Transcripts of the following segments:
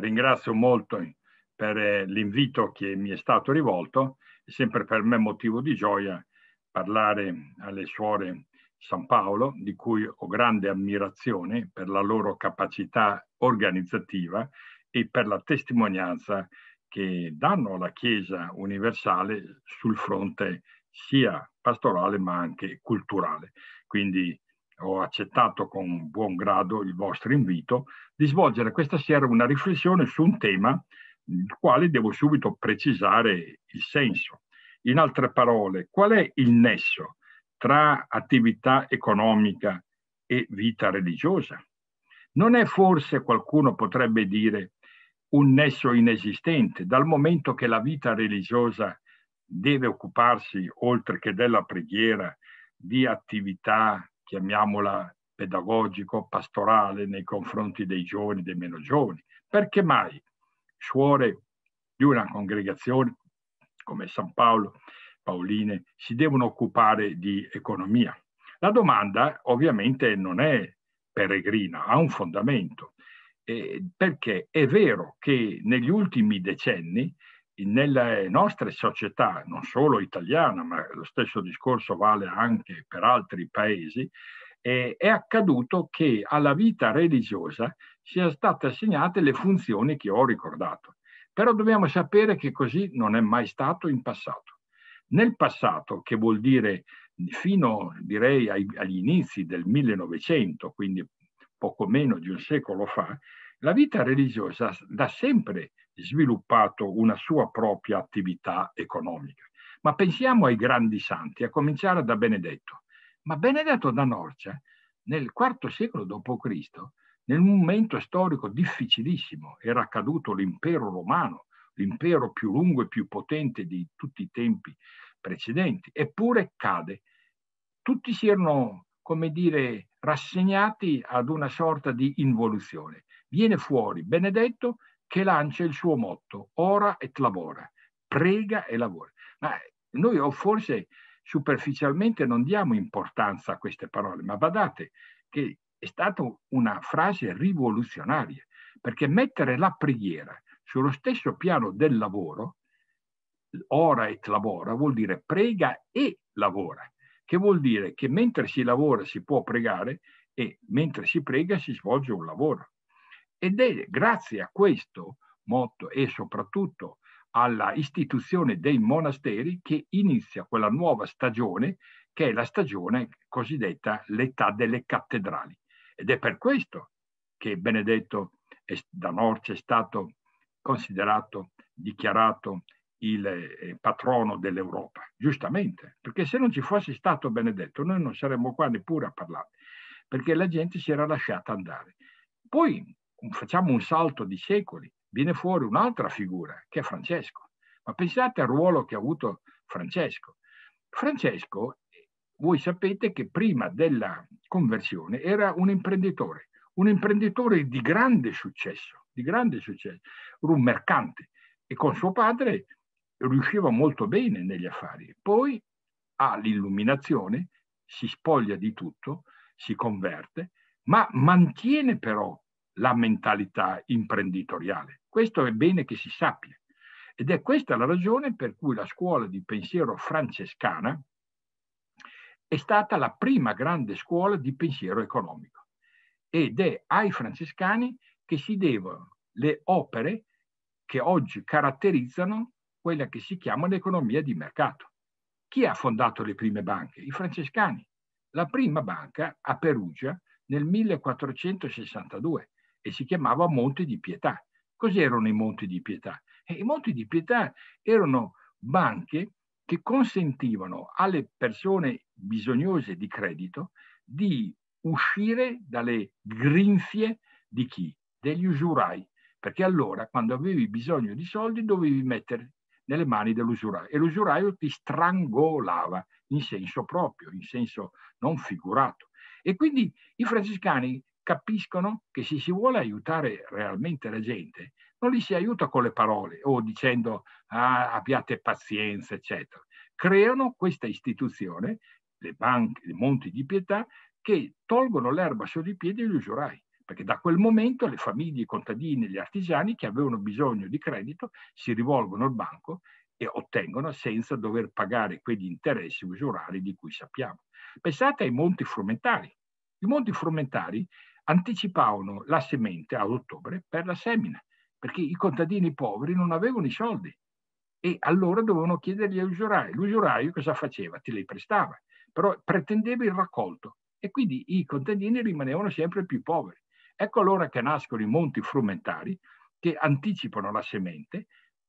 ringrazio molto eh, per eh, l'invito che mi è stato rivolto, è sempre per me motivo di gioia parlare alle suore San Paolo, di cui ho grande ammirazione per la loro capacità organizzativa e per la testimonianza che danno alla Chiesa universale sul fronte sia pastorale ma anche culturale. Quindi ho accettato con buon grado il vostro invito di svolgere questa sera una riflessione su un tema del quale devo subito precisare il senso. In altre parole, qual è il nesso tra attività economica e vita religiosa? Non è forse, qualcuno potrebbe dire, un nesso inesistente, dal momento che la vita religiosa deve occuparsi, oltre che della preghiera, di attività chiamiamola pedagogico, pastorale nei confronti dei giovani e dei meno giovani. Perché mai suore di una congregazione come San Paolo, Paoline, si devono occupare di economia? La domanda ovviamente non è peregrina, ha un fondamento. Eh, perché è vero che negli ultimi decenni nelle nostre società, non solo italiana, ma lo stesso discorso vale anche per altri paesi, eh, è accaduto che alla vita religiosa siano state assegnate le funzioni che ho ricordato. Però dobbiamo sapere che così non è mai stato in passato. Nel passato, che vuol dire fino direi ai, agli inizi del 1900, quindi poco meno di un secolo fa, la vita religiosa da sempre sviluppato una sua propria attività economica. Ma pensiamo ai grandi santi, a cominciare da Benedetto. Ma Benedetto da Norcia, nel IV secolo d.C., nel momento storico difficilissimo, era caduto l'impero romano, l'impero più lungo e più potente di tutti i tempi precedenti, eppure cade. Tutti si erano, come dire, rassegnati ad una sorta di involuzione viene fuori Benedetto che lancia il suo motto, ora et labora, prega e lavora. Ma noi forse superficialmente non diamo importanza a queste parole, ma badate che è stata una frase rivoluzionaria, perché mettere la preghiera sullo stesso piano del lavoro, ora et labora, vuol dire prega e lavora, che vuol dire che mentre si lavora si può pregare e mentre si prega si svolge un lavoro. Ed è grazie a questo motto e soprattutto alla istituzione dei monasteri che inizia quella nuova stagione che è la stagione cosiddetta l'età delle cattedrali. Ed è per questo che Benedetto da Norcia è stato considerato, dichiarato il eh, patrono dell'Europa, giustamente, perché se non ci fosse stato Benedetto noi non saremmo qua neppure a parlare, perché la gente si era lasciata andare. Poi facciamo un salto di secoli, viene fuori un'altra figura che è Francesco. Ma pensate al ruolo che ha avuto Francesco. Francesco, voi sapete che prima della conversione era un imprenditore, un imprenditore di grande successo, di grande successo, un mercante e con suo padre riusciva molto bene negli affari. Poi ha l'illuminazione, si spoglia di tutto, si converte, ma mantiene però la mentalità imprenditoriale. Questo è bene che si sappia. Ed è questa la ragione per cui la scuola di pensiero francescana è stata la prima grande scuola di pensiero economico. Ed è ai francescani che si devono le opere che oggi caratterizzano quella che si chiama l'economia di mercato. Chi ha fondato le prime banche? I francescani. La prima banca a Perugia nel 1462 e si chiamava Monte di Pietà. Cos'erano i Monti di Pietà? E eh, I Monti di Pietà erano banche che consentivano alle persone bisognose di credito di uscire dalle grinfie di chi? Degli usurai, perché allora quando avevi bisogno di soldi dovevi metterli nelle mani dell'usuraio e l'usuraio ti strangolava in senso proprio, in senso non figurato. E quindi i francescani capiscono che se si vuole aiutare realmente la gente, non li si aiuta con le parole o dicendo ah, abbiate pazienza, eccetera. Creano questa istituzione, le banche, i monti di pietà, che tolgono l'erba sotto i piedi agli usurai perché da quel momento le famiglie, i contadini, gli artigiani che avevano bisogno di credito si rivolgono al banco e ottengono senza dover pagare quegli interessi usurali di cui sappiamo. Pensate ai monti frumentari. I monti frumentari anticipavano la semente ad ottobre per la semina, perché i contadini poveri non avevano i soldi e allora dovevano chiedergli all'usuraio. L'usuraio cosa faceva? Te li prestava, però pretendeva il raccolto e quindi i contadini rimanevano sempre più poveri. Ecco allora che nascono i monti frumentari che anticipano la semente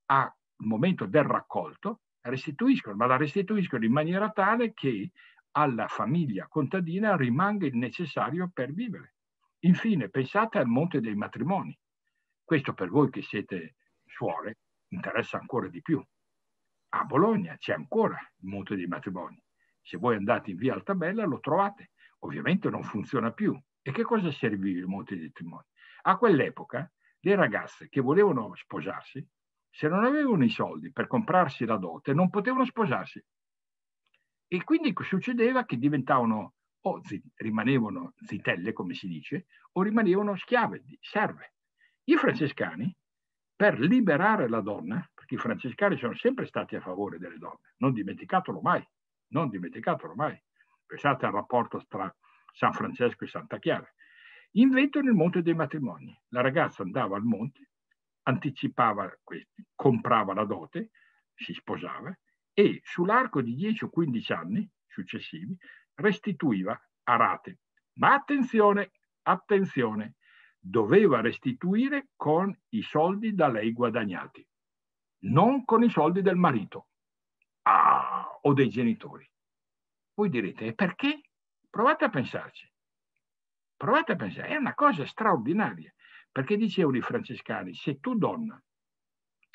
al momento del raccolto, restituiscono, ma la restituiscono in maniera tale che alla famiglia contadina rimanga il necessario per vivere. Infine, pensate al monte dei matrimoni. Questo per voi che siete suore interessa ancora di più. A Bologna c'è ancora il monte dei matrimoni. Se voi andate in via Altabella lo trovate. Ovviamente non funziona più. E che cosa serviva il monte dei matrimoni? A quell'epoca le ragazze che volevano sposarsi, se non avevano i soldi per comprarsi la dote, non potevano sposarsi. E quindi succedeva che diventavano o zi- rimanevano zitelle, come si dice, o rimanevano schiave, serve. I francescani, per liberare la donna, perché i francescani sono sempre stati a favore delle donne, non dimenticatelo mai, non dimenticatelo mai. Pensate al rapporto tra San Francesco e Santa Chiara. Inventano il monte dei matrimoni. La ragazza andava al monte, anticipava questi, comprava la dote, si sposava e sull'arco di 10 o 15 anni successivi restituiva a rate. Ma attenzione, attenzione, doveva restituire con i soldi da lei guadagnati, non con i soldi del marito ah, o dei genitori. Voi direte, perché? Provate a pensarci. Provate a pensare, è una cosa straordinaria, perché dicevano i francescani, se tu donna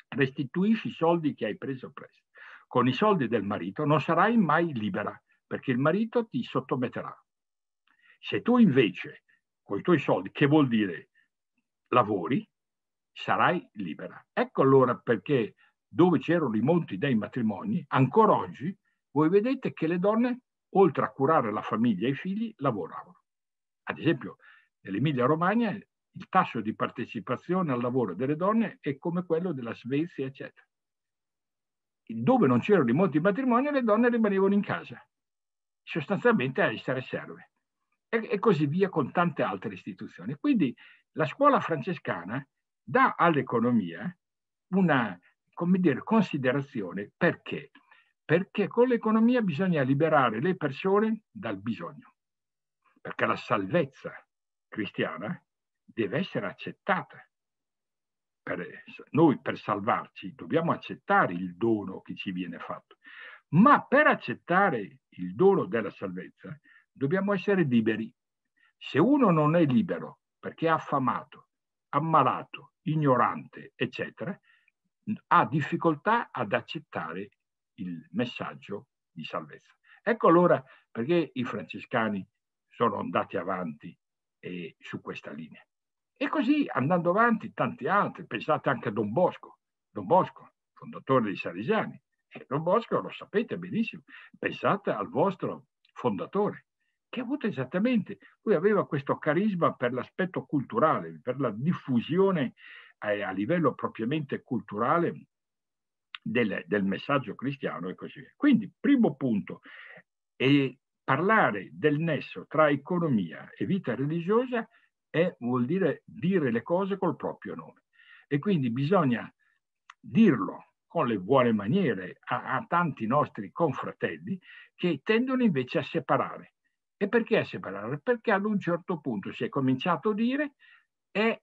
restituisci i soldi che hai preso presto con i soldi del marito, non sarai mai libera, perché il marito ti sottometterà. Se tu invece, con i tuoi soldi, che vuol dire lavori, sarai libera. Ecco allora perché dove c'erano i monti dei matrimoni, ancora oggi voi vedete che le donne, oltre a curare la famiglia e i figli, lavoravano. Ad esempio, nell'Emilia Romagna il tasso di partecipazione al lavoro delle donne è come quello della Svezia, eccetera. Dove non c'erano i monti molti matrimoni, le donne rimanevano in casa sostanzialmente a essere serve e, e così via con tante altre istituzioni. Quindi la scuola francescana dà all'economia una come dire, considerazione perché? Perché con l'economia bisogna liberare le persone dal bisogno, perché la salvezza cristiana deve essere accettata. Per, noi per salvarci dobbiamo accettare il dono che ci viene fatto. Ma per accettare il dono della salvezza dobbiamo essere liberi. Se uno non è libero perché è affamato, ammalato, ignorante, eccetera, ha difficoltà ad accettare il messaggio di salvezza. Ecco allora perché i francescani sono andati avanti eh, su questa linea. E così andando avanti tanti altri, pensate anche a Don Bosco, Don Bosco, fondatore dei Salesiani, e Don Bosco lo sapete benissimo, pensate al vostro fondatore, che ha avuto esattamente, lui aveva questo carisma per l'aspetto culturale, per la diffusione eh, a livello propriamente culturale del, del, messaggio cristiano e così via. Quindi, primo punto, eh, parlare del nesso tra economia e vita religiosa è, vuol dire dire le cose col proprio nome. E quindi bisogna dirlo con le buone maniere a, a tanti nostri confratelli che tendono invece a separare. E perché a separare? Perché ad un certo punto si è cominciato a dire è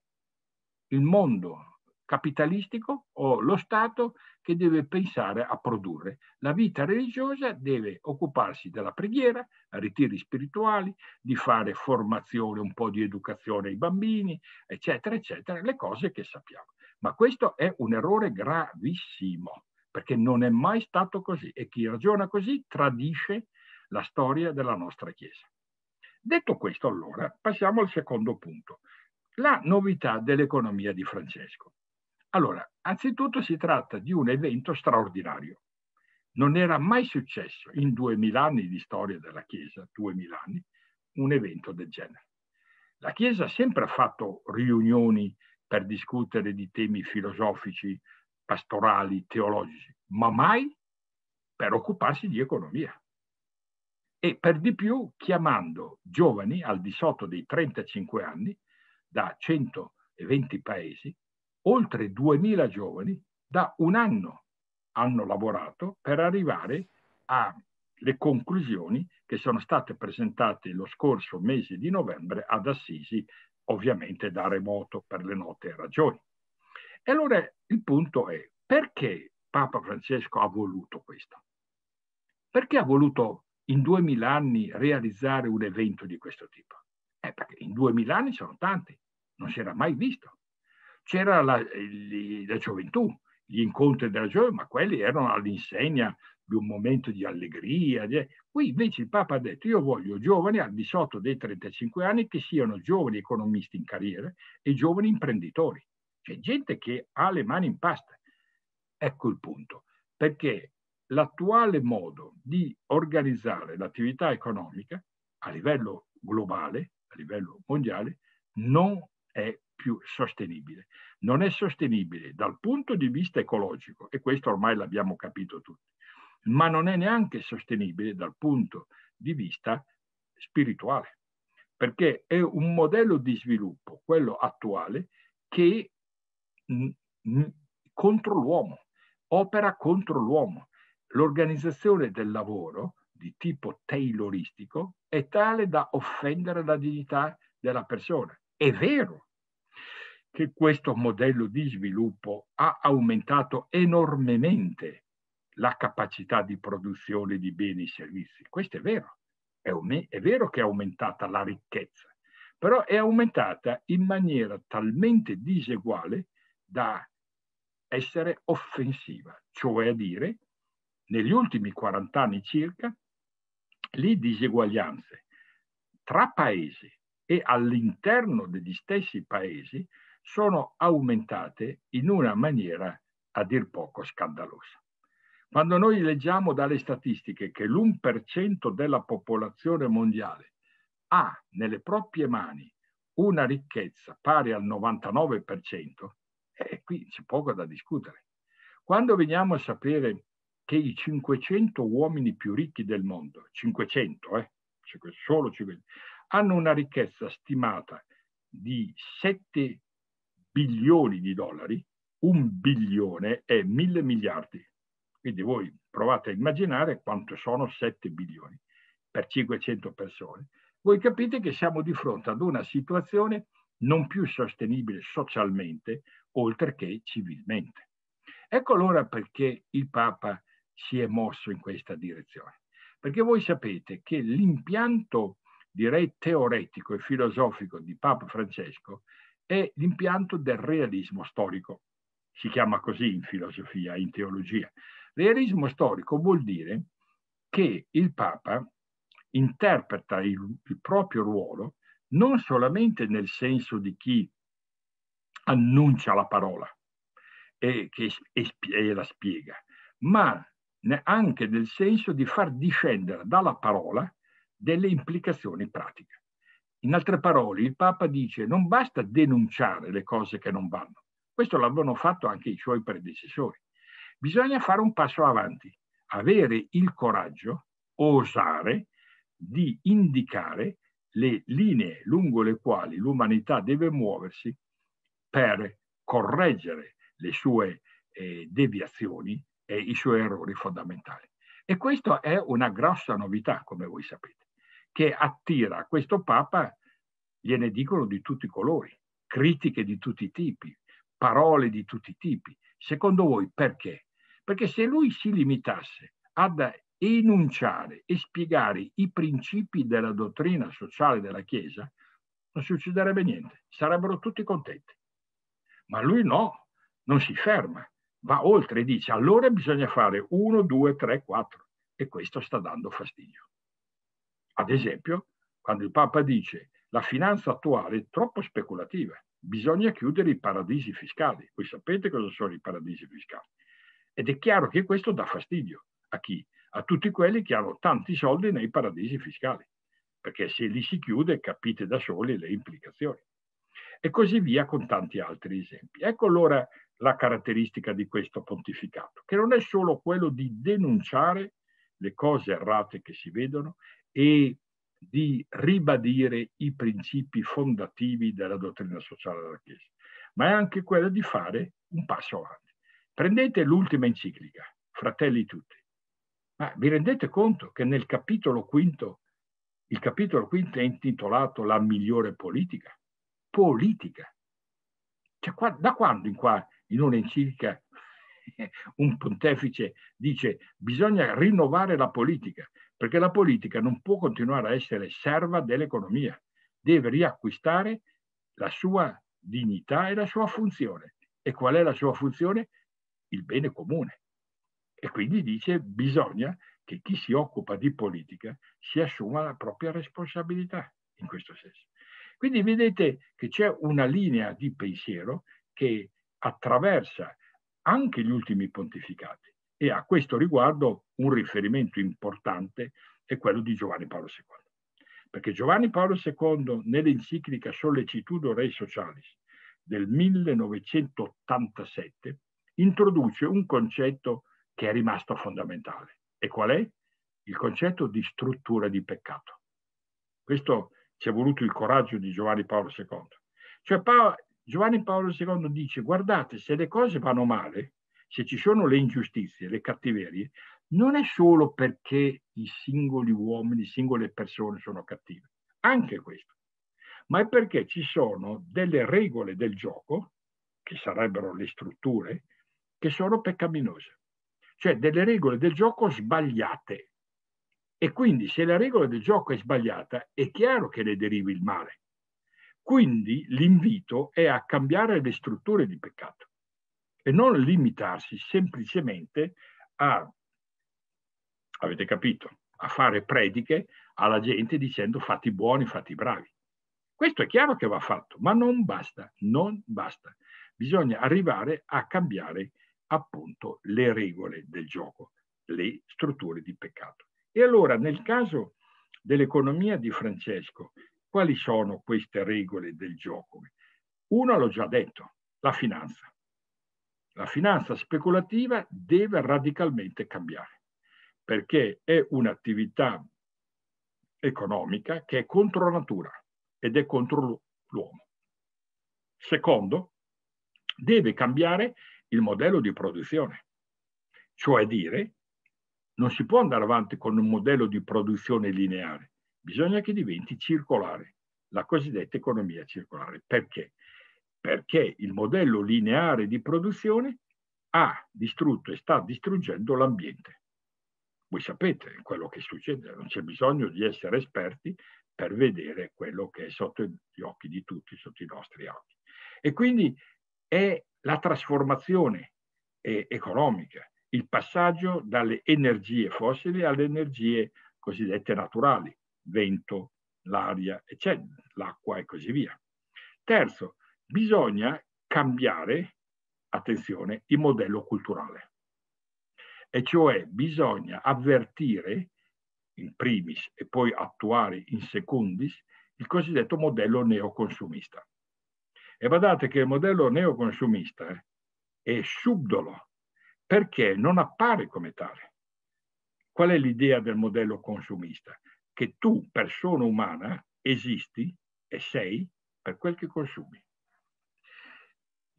il mondo capitalistico o lo Stato che deve pensare a produrre. La vita religiosa deve occuparsi della preghiera, ritiri spirituali, di fare formazione, un po' di educazione ai bambini, eccetera, eccetera, le cose che sappiamo. Ma questo è un errore gravissimo, perché non è mai stato così e chi ragiona così tradisce la storia della nostra Chiesa. Detto questo, allora, passiamo al secondo punto, la novità dell'economia di Francesco. Allora, anzitutto si tratta di un evento straordinario. Non era mai successo in 2000 anni di storia della Chiesa, 2000 anni, un evento del genere. La Chiesa ha sempre fatto riunioni per discutere di temi filosofici, pastorali, teologici, ma mai per occuparsi di economia. E per di più chiamando giovani al di sotto dei 35 anni da 120 paesi, oltre 2000 giovani da un anno hanno lavorato per arrivare alle conclusioni che sono state presentate lo scorso mese di novembre ad Assisi ovviamente da remoto per le note ragioni. E allora il punto è perché Papa Francesco ha voluto questo? Perché ha voluto in duemila anni realizzare un evento di questo tipo? Eh, perché in duemila anni sono tanti, non si era mai visto. C'era la, la, gioventù, gli incontri della gioventù, ma quelli erano all'insegna di un momento di allegria. Qui invece il Papa ha detto io voglio giovani al di sotto dei 35 anni che siano giovani economisti in carriera e giovani imprenditori, cioè gente che ha le mani in pasta. Ecco il punto, perché l'attuale modo di organizzare l'attività economica a livello globale, a livello mondiale, non è più sostenibile. Non è sostenibile dal punto di vista ecologico e questo ormai l'abbiamo capito tutti ma non è neanche sostenibile dal punto di vista spirituale, perché è un modello di sviluppo, quello attuale, che contro l'uomo, opera contro l'uomo. L'organizzazione del lavoro di tipo tayloristico è tale da offendere la dignità della persona. È vero che questo modello di sviluppo ha aumentato enormemente la capacità di produzione di beni e servizi. Questo è vero, è, è vero che è aumentata la ricchezza, però è aumentata in maniera talmente diseguale da essere offensiva, cioè a dire negli ultimi 40 anni circa le diseguaglianze tra paesi e all'interno degli stessi paesi sono aumentate in una maniera a dir poco scandalosa. Quando noi leggiamo dalle statistiche che l'1% della popolazione mondiale ha nelle proprie mani una ricchezza pari al 99%, eh, qui c'è poco da discutere. Quando veniamo a sapere che i 500 uomini più ricchi del mondo, 500, eh, solo 500, hanno una ricchezza stimata di 7 bilioni di dollari, un bilione è mille miliardi, quindi voi provate a immaginare quanto sono 7 milioni per 500 persone. Voi capite che siamo di fronte ad una situazione non più sostenibile socialmente, oltre che civilmente. Ecco allora perché il Papa si è mosso in questa direzione. Perché voi sapete che l'impianto, direi teoretico e filosofico di Papa Francesco è l'impianto del realismo storico. Si chiama così in filosofia, in teologia. Realismo storico vuol dire che il Papa interpreta il, il proprio ruolo non solamente nel senso di chi annuncia la parola e, che, e, e la spiega, ma anche nel senso di far discendere dalla parola delle implicazioni pratiche. In altre parole, il Papa dice non basta denunciare le cose che non vanno, questo l'avevano fatto anche i suoi predecessori. Bisogna fare un passo avanti, avere il coraggio, osare, di indicare le linee lungo le quali l'umanità deve muoversi per correggere le sue eh, deviazioni e i suoi errori fondamentali. E questa è una grossa novità, come voi sapete, che attira a questo Papa, gliene dicono di tutti i colori, critiche di tutti i tipi, parole di tutti i tipi. Secondo voi perché? Perché se lui si limitasse ad enunciare e spiegare i principi della dottrina sociale della Chiesa, non succederebbe niente, sarebbero tutti contenti. Ma lui no, non si ferma, va oltre e dice allora bisogna fare 1, 2, 3, 4 e questo sta dando fastidio. Ad esempio, quando il Papa dice la finanza attuale è troppo speculativa, bisogna chiudere i paradisi fiscali. Voi sapete cosa sono i paradisi fiscali? Ed è chiaro che questo dà fastidio a chi? A tutti quelli che hanno tanti soldi nei paradisi fiscali, perché se li si chiude capite da soli le implicazioni. E così via con tanti altri esempi. Ecco allora la caratteristica di questo pontificato, che non è solo quello di denunciare le cose errate che si vedono e di ribadire i principi fondativi della dottrina sociale della Chiesa, ma è anche quello di fare un passo avanti. Prendete l'ultima enciclica, Fratelli tutti. Ma vi rendete conto che nel capitolo quinto, il capitolo quinto è intitolato La migliore politica? Politica. Cioè, qua, da quando in, qua, in un'enciclica un pontefice dice bisogna rinnovare la politica, perché la politica non può continuare a essere serva dell'economia, deve riacquistare la sua dignità e la sua funzione. E qual è la sua funzione? il bene comune. E quindi dice bisogna che chi si occupa di politica si assuma la propria responsabilità in questo senso. Quindi vedete che c'è una linea di pensiero che attraversa anche gli ultimi pontificati e a questo riguardo un riferimento importante è quello di Giovanni Paolo II. Perché Giovanni Paolo II nell'enciclica Sollecitudo Rei Socialis del 1987 introduce un concetto che è rimasto fondamentale. E qual è? Il concetto di struttura di peccato. Questo ci è voluto il coraggio di Giovanni Paolo II. Cioè Paolo, Giovanni Paolo II dice, guardate, se le cose vanno male, se ci sono le ingiustizie, le cattiverie, non è solo perché i singoli uomini, singole persone sono cattive, anche questo, ma è perché ci sono delle regole del gioco, che sarebbero le strutture, che sono peccaminose, cioè delle regole del gioco sbagliate. E quindi se la regola del gioco è sbagliata, è chiaro che ne derivi il male. Quindi l'invito è a cambiare le strutture di peccato e non limitarsi semplicemente a, avete capito, a fare prediche alla gente dicendo fatti buoni, fatti bravi. Questo è chiaro che va fatto, ma non basta, non basta. Bisogna arrivare a cambiare appunto le regole del gioco, le strutture di peccato. E allora nel caso dell'economia di Francesco, quali sono queste regole del gioco? Uno l'ho già detto, la finanza. La finanza speculativa deve radicalmente cambiare perché è un'attività economica che è contro natura ed è contro l'uomo. Secondo, deve cambiare il modello di produzione. Cioè dire, non si può andare avanti con un modello di produzione lineare, bisogna che diventi circolare, la cosiddetta economia circolare. Perché? Perché il modello lineare di produzione ha distrutto e sta distruggendo l'ambiente. Voi sapete quello che succede, non c'è bisogno di essere esperti per vedere quello che è sotto gli occhi di tutti, sotto i nostri occhi. E quindi è la trasformazione eh, economica, il passaggio dalle energie fossili alle energie cosiddette naturali, vento, l'aria, l'acqua e così via. Terzo, bisogna cambiare, attenzione, il modello culturale. E cioè bisogna avvertire in primis e poi attuare in secundis il cosiddetto modello neoconsumista. E badate che il modello neoconsumista è subdolo perché non appare come tale. Qual è l'idea del modello consumista? Che tu, persona umana, esisti e sei per quel che consumi.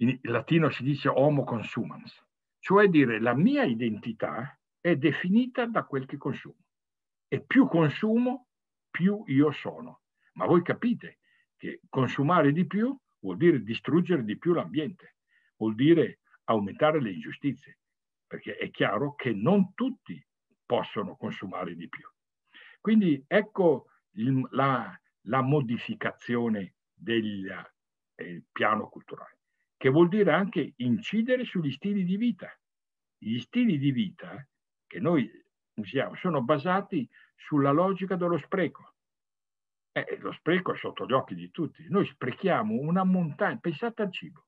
In latino si dice homo consumans, cioè dire la mia identità è definita da quel che consumo. E più consumo, più io sono. Ma voi capite che consumare di più vuol dire distruggere di più l'ambiente, vuol dire aumentare le ingiustizie, perché è chiaro che non tutti possono consumare di più. Quindi ecco il, la, la, modificazione del eh, piano culturale, che vuol dire anche incidere sugli stili di vita. Gli stili di vita che noi usiamo sono basati sulla logica dello spreco, eh, eh, lo spreco è sotto gli occhi di tutti. Noi sprechiamo una montagna, pensate al cibo.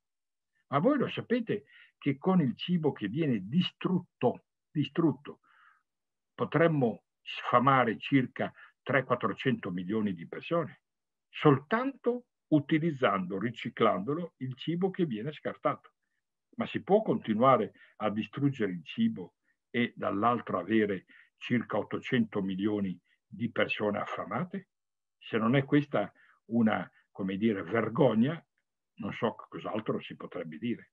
Ma voi lo sapete che con il cibo che viene distrutto, distrutto potremmo sfamare circa 300-400 milioni di persone, soltanto utilizzando, riciclandolo, il cibo che viene scartato. Ma si può continuare a distruggere il cibo e dall'altro avere circa 800 milioni di persone affamate? Se non è questa una, come dire, vergogna, non so cos'altro si potrebbe dire.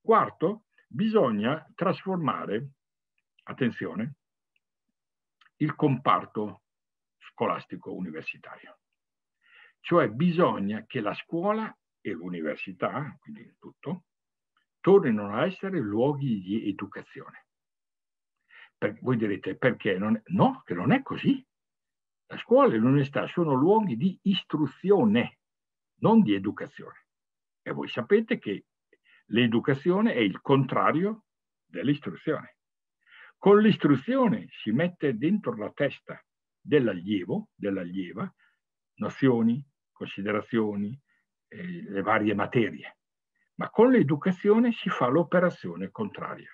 Quarto, bisogna trasformare, attenzione, il comparto scolastico universitario. Cioè bisogna che la scuola e l'università, quindi tutto, tornino a essere luoghi di educazione. Per, voi direte perché? Non, no, che non è così. La scuola e l'università sono luoghi di istruzione, non di educazione. E voi sapete che l'educazione è il contrario dell'istruzione. Con l'istruzione si mette dentro la testa dell'allievo, dell'allieva, nozioni, considerazioni, eh, le varie materie. Ma con l'educazione si fa l'operazione contraria,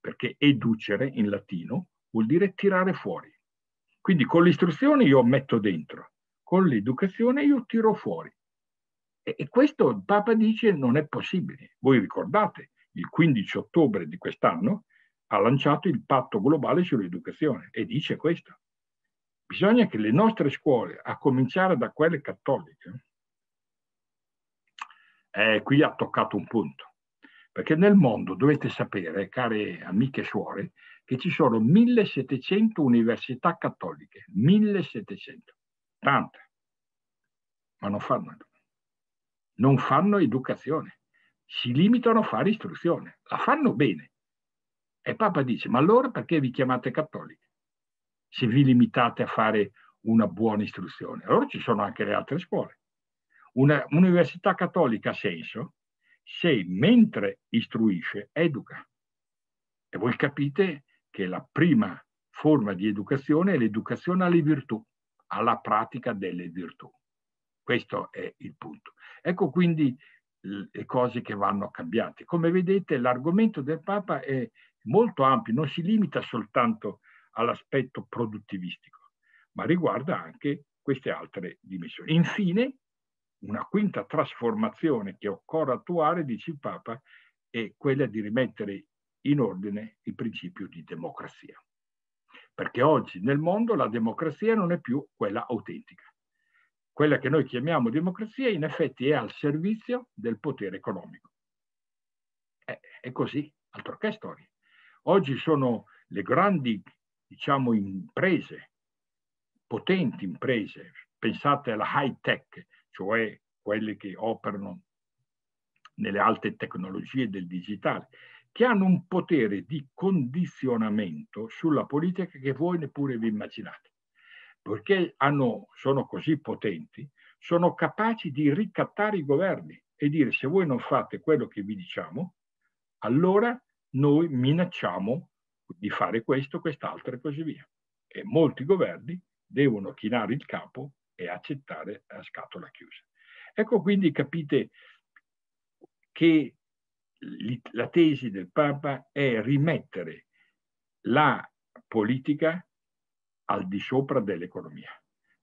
perché educere in latino vuol dire tirare fuori. Quindi con l'istruzione io metto dentro, con l'educazione io tiro fuori. E, e questo il Papa dice non è possibile. Voi ricordate, il 15 ottobre di quest'anno ha lanciato il patto globale sull'educazione e dice questo. Bisogna che le nostre scuole, a cominciare da quelle cattoliche, eh, qui ha toccato un punto. Perché nel mondo, dovete sapere, care amiche e suore, che ci sono 1700 università cattoliche, 1700, tante, ma non fanno, non fanno educazione, si limitano a fare istruzione, la fanno bene. E Papa dice, ma allora perché vi chiamate cattolici? Se vi limitate a fare una buona istruzione. Allora ci sono anche le altre scuole. Una università cattolica ha senso se mentre istruisce educa. E voi capite che la prima forma di educazione è l'educazione alle virtù, alla pratica delle virtù. Questo è il punto. Ecco quindi le cose che vanno cambiate. Come vedete l'argomento del Papa è molto ampio, non si limita soltanto all'aspetto produttivistico, ma riguarda anche queste altre dimensioni. Infine, una quinta trasformazione che occorre attuare, dice il Papa, è quella di rimettere in ordine il principio di democrazia. Perché oggi nel mondo la democrazia non è più quella autentica. Quella che noi chiamiamo democrazia in effetti è al servizio del potere economico. È, è così, altro che storia. Oggi sono le grandi, diciamo, imprese, potenti imprese, pensate alla high tech, cioè quelle che operano nelle alte tecnologie del digitale, che hanno un potere di condizionamento sulla politica che voi neppure vi immaginate, perché hanno, sono così potenti, sono capaci di ricattare i governi e dire se voi non fate quello che vi diciamo, allora noi minacciamo di fare questo, quest'altro e così via. E molti governi devono chinare il capo e accettare a scatola chiusa. Ecco quindi capite che la tesi del Papa è rimettere la politica al di sopra dell'economia.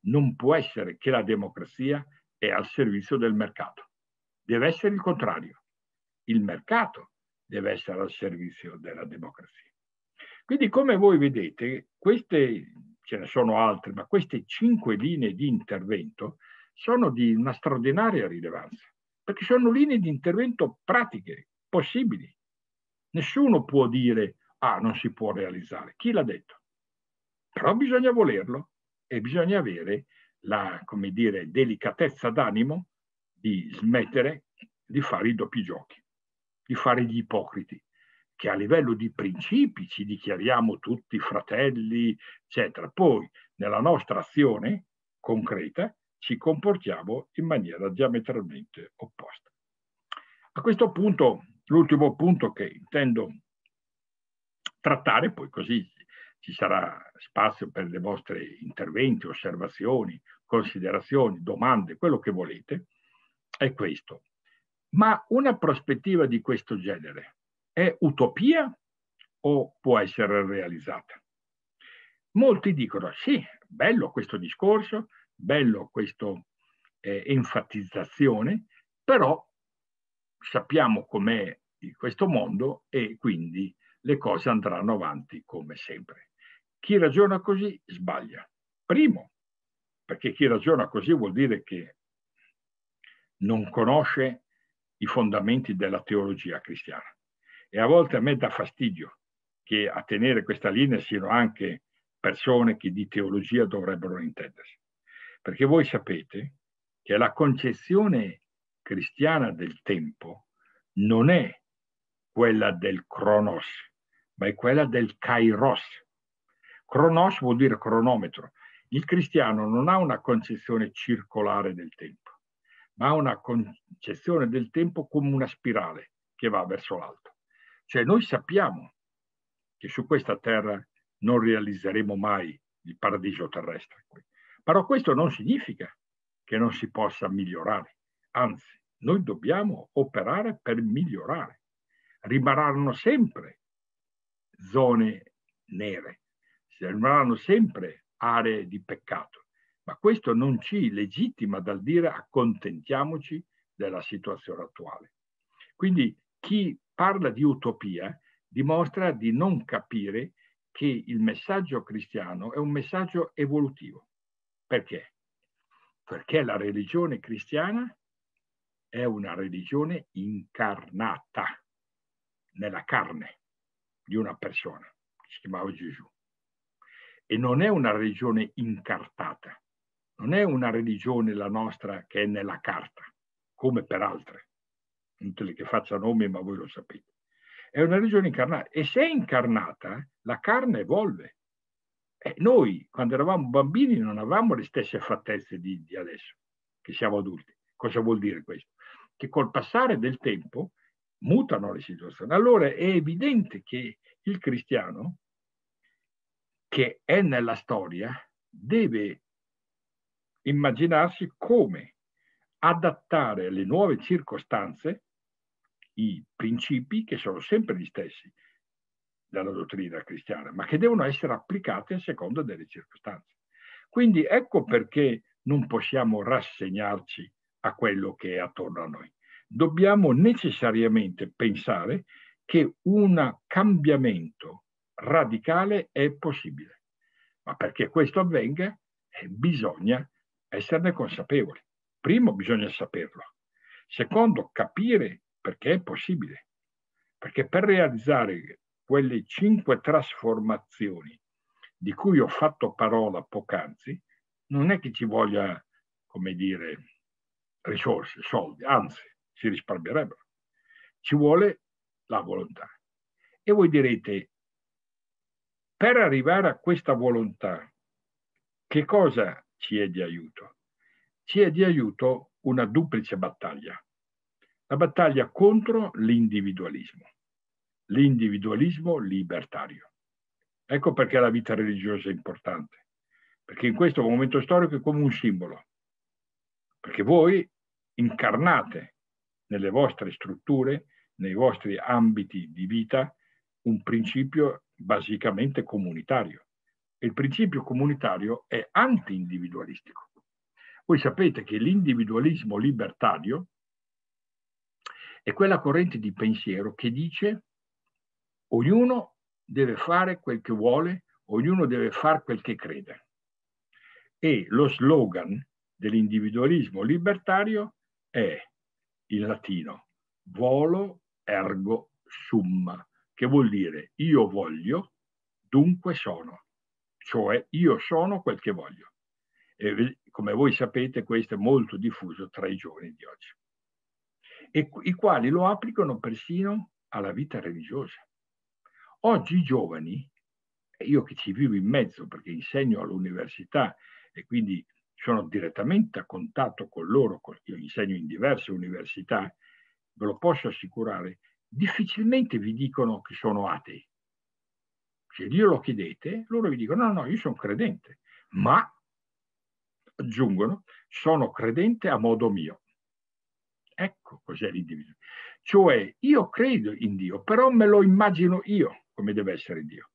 Non può essere che la democrazia è al servizio del mercato. Deve essere il contrario. Il mercato deve essere al servizio della democrazia. Quindi come voi vedete, queste, ce ne sono altre, ma queste cinque linee di intervento sono di una straordinaria rilevanza, perché sono linee di intervento pratiche, possibili. Nessuno può dire, ah, non si può realizzare. Chi l'ha detto? Però bisogna volerlo e bisogna avere la, come dire, delicatezza d'animo di smettere di fare i doppi giochi, di fare gli ipocriti, che a livello di principi ci dichiariamo tutti fratelli, eccetera. Poi nella nostra azione concreta ci comportiamo in maniera diametralmente opposta. A questo punto L'ultimo punto che intendo trattare, poi così ci sarà spazio per le vostre interventi, osservazioni, considerazioni, domande, quello che volete, è questo. Ma una prospettiva di questo genere è utopia o può essere realizzata? Molti dicono sì, bello questo discorso, bello questa eh, enfatizzazione, però sappiamo com'è questo mondo e quindi le cose andranno avanti come sempre. Chi ragiona così sbaglia. Primo, perché chi ragiona così vuol dire che non conosce i fondamenti della teologia cristiana. E a volte a me dà fastidio che a tenere questa linea siano anche persone che di teologia dovrebbero intendersi. Perché voi sapete che la concezione cristiana del tempo non è quella del Cronos, ma è quella del Kairos. Cronos vuol dire cronometro. Il cristiano non ha una concezione circolare del tempo, ma ha una concezione del tempo come una spirale che va verso l'alto. Cioè noi sappiamo che su questa terra non realizzeremo mai il paradiso terrestre. Però questo non significa che non si possa migliorare, anzi, noi dobbiamo operare per migliorare rimarranno sempre zone nere, rimarranno sempre aree di peccato, ma questo non ci legittima dal dire accontentiamoci della situazione attuale. Quindi chi parla di utopia dimostra di non capire che il messaggio cristiano è un messaggio evolutivo. Perché? Perché la religione cristiana è una religione incarnata nella carne di una persona, che si chiamava Gesù. E non è una religione incartata, non è una religione la nostra che è nella carta, come per altre. Inutile che faccia nomi, ma voi lo sapete. È una religione incarnata. E se è incarnata, la carne evolve. E noi, quando eravamo bambini, non avevamo le stesse fattezze di, di adesso, che siamo adulti. Cosa vuol dire questo? Che col passare del tempo mutano le situazioni. Allora è evidente che il cristiano che è nella storia deve immaginarsi come adattare alle nuove circostanze i principi che sono sempre gli stessi della dottrina cristiana, ma che devono essere applicati a seconda delle circostanze. Quindi ecco perché non possiamo rassegnarci a quello che è attorno a noi dobbiamo necessariamente pensare che un cambiamento radicale è possibile. Ma perché questo avvenga eh, bisogna esserne consapevoli. Primo bisogna saperlo. Secondo, capire perché è possibile. Perché per realizzare quelle cinque trasformazioni di cui ho fatto parola poc'anzi, non è che ci voglia, come dire, risorse, soldi, anzi, si risparmierebbero. Ci vuole la volontà. E voi direte, per arrivare a questa volontà, che cosa ci è di aiuto? Ci è di aiuto una duplice battaglia. La battaglia contro l'individualismo, l'individualismo libertario. Ecco perché la vita religiosa è importante, perché in questo momento storico è come un simbolo, perché voi incarnate nelle vostre strutture, nei vostri ambiti di vita, un principio basicamente comunitario. Il principio comunitario è anti-individualistico. Voi sapete che l'individualismo libertario è quella corrente di pensiero che dice ognuno deve fare quel che vuole, ognuno deve fare quel che crede. E lo slogan dell'individualismo libertario è in latino, volo ergo sum, che vuol dire io voglio, dunque sono, cioè io sono quel che voglio. E come voi sapete questo è molto diffuso tra i giovani di oggi, e i quali lo applicano persino alla vita religiosa. Oggi i giovani, io che ci vivo in mezzo perché insegno all'università e quindi sono direttamente a contatto con loro, io insegno in diverse università, ve lo posso assicurare, difficilmente vi dicono che sono atei. Se Dio lo chiedete, loro vi dicono no, no, io sono credente, ma aggiungono, sono credente a modo mio. Ecco cos'è l'individuo. Cioè, io credo in Dio, però me lo immagino io come deve essere Dio.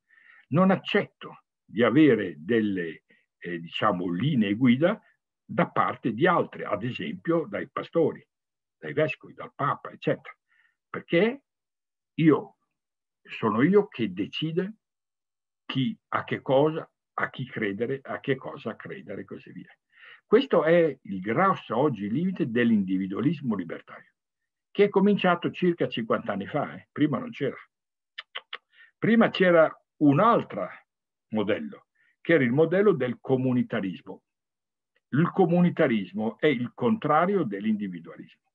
Non accetto di avere delle eh, diciamo, linee guida da parte di altri, ad esempio dai pastori, dai vescovi, dal Papa, eccetera. Perché io sono io che decide chi, a che cosa, a chi credere, a che cosa credere e così via. Questo è il grosso oggi limite dell'individualismo libertario, che è cominciato circa 50 anni fa, eh? prima non c'era. Prima c'era un altro modello, che era il modello del comunitarismo. Il comunitarismo è il contrario dell'individualismo.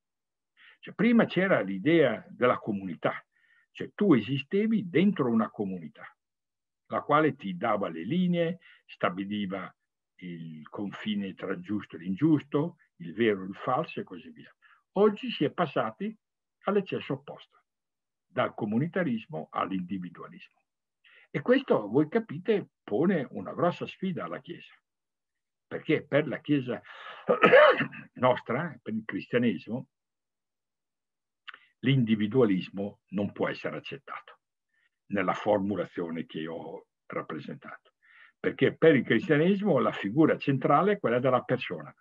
Cioè, prima c'era l'idea della comunità, cioè tu esistevi dentro una comunità, la quale ti dava le linee, stabiliva il confine tra giusto e ingiusto, il vero e il falso e così via. Oggi si è passati all'eccesso opposto, dal comunitarismo all'individualismo. E questo, voi capite, pone una grossa sfida alla Chiesa, perché per la Chiesa nostra, per il cristianesimo, l'individualismo non può essere accettato nella formulazione che io ho rappresentato, perché per il cristianesimo la figura centrale è quella della persona.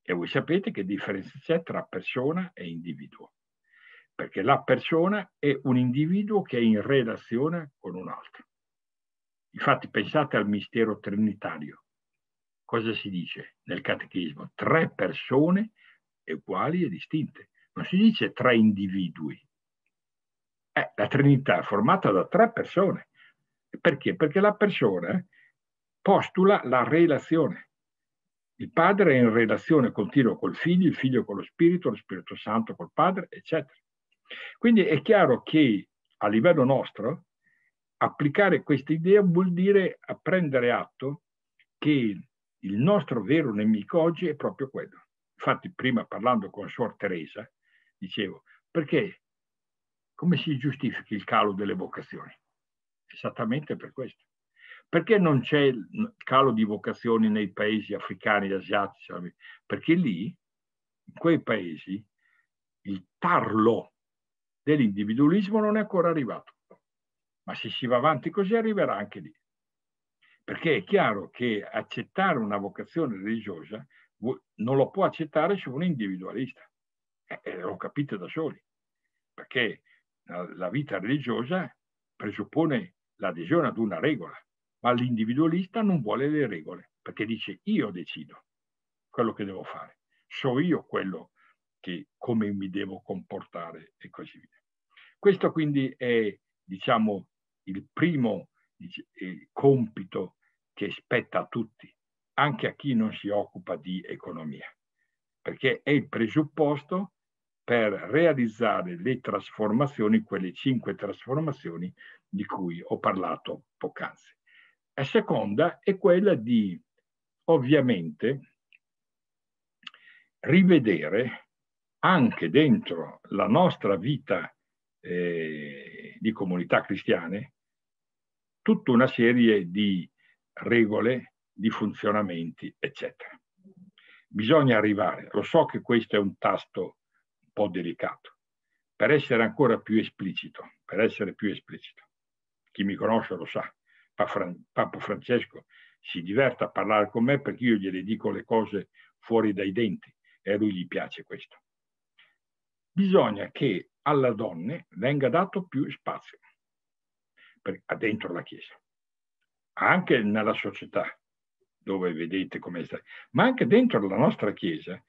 E voi sapete che differenza c'è tra persona e individuo perché la persona è un individuo che è in relazione con un altro. Infatti pensate al mistero trinitario. Cosa si dice nel catechismo? Tre persone uguali e distinte. Non si dice tre individui. Eh, la Trinità è formata da tre persone. Perché? Perché la persona postula la relazione. Il padre è in relazione continua col figlio, il figlio con lo spirito, lo spirito santo col padre, eccetera. Quindi è chiaro che a livello nostro applicare questa idea vuol dire prendere atto che il nostro vero nemico oggi è proprio quello. Infatti prima parlando con Suor Teresa dicevo perché come si giustifica il calo delle vocazioni? Esattamente per questo. Perché non c'è il calo di vocazioni nei paesi africani, asiatici? Perché lì, in quei paesi, il tarlo dell'individualismo non è ancora arrivato, ma se si va avanti così arriverà anche lì. Perché è chiaro che accettare una vocazione religiosa non lo può accettare se un individualista. Eh, eh, lo capite da soli, perché la vita religiosa presuppone l'adesione ad una regola, ma l'individualista non vuole le regole, perché dice io decido quello che devo fare, so io quello che, come mi devo comportare e così via. Questo quindi è, diciamo, il primo eh, compito che spetta a tutti, anche a chi non si occupa di economia, perché è il presupposto per realizzare le trasformazioni, quelle cinque trasformazioni di cui ho parlato poc'anzi. La seconda è quella di, ovviamente, rivedere anche dentro la nostra vita eh, di comunità cristiane tutta una serie di regole, di funzionamenti, eccetera. Bisogna arrivare, lo so che questo è un tasto un po' delicato, per essere ancora più esplicito, per essere più esplicito. Chi mi conosce lo sa, Papa Francesco si diverte a parlare con me perché io gliele dico le cose fuori dai denti e a lui gli piace questo. Bisogna che alla donna venga dato più spazio per, dentro la Chiesa, anche nella società dove vedete come sta, ma anche dentro la nostra Chiesa.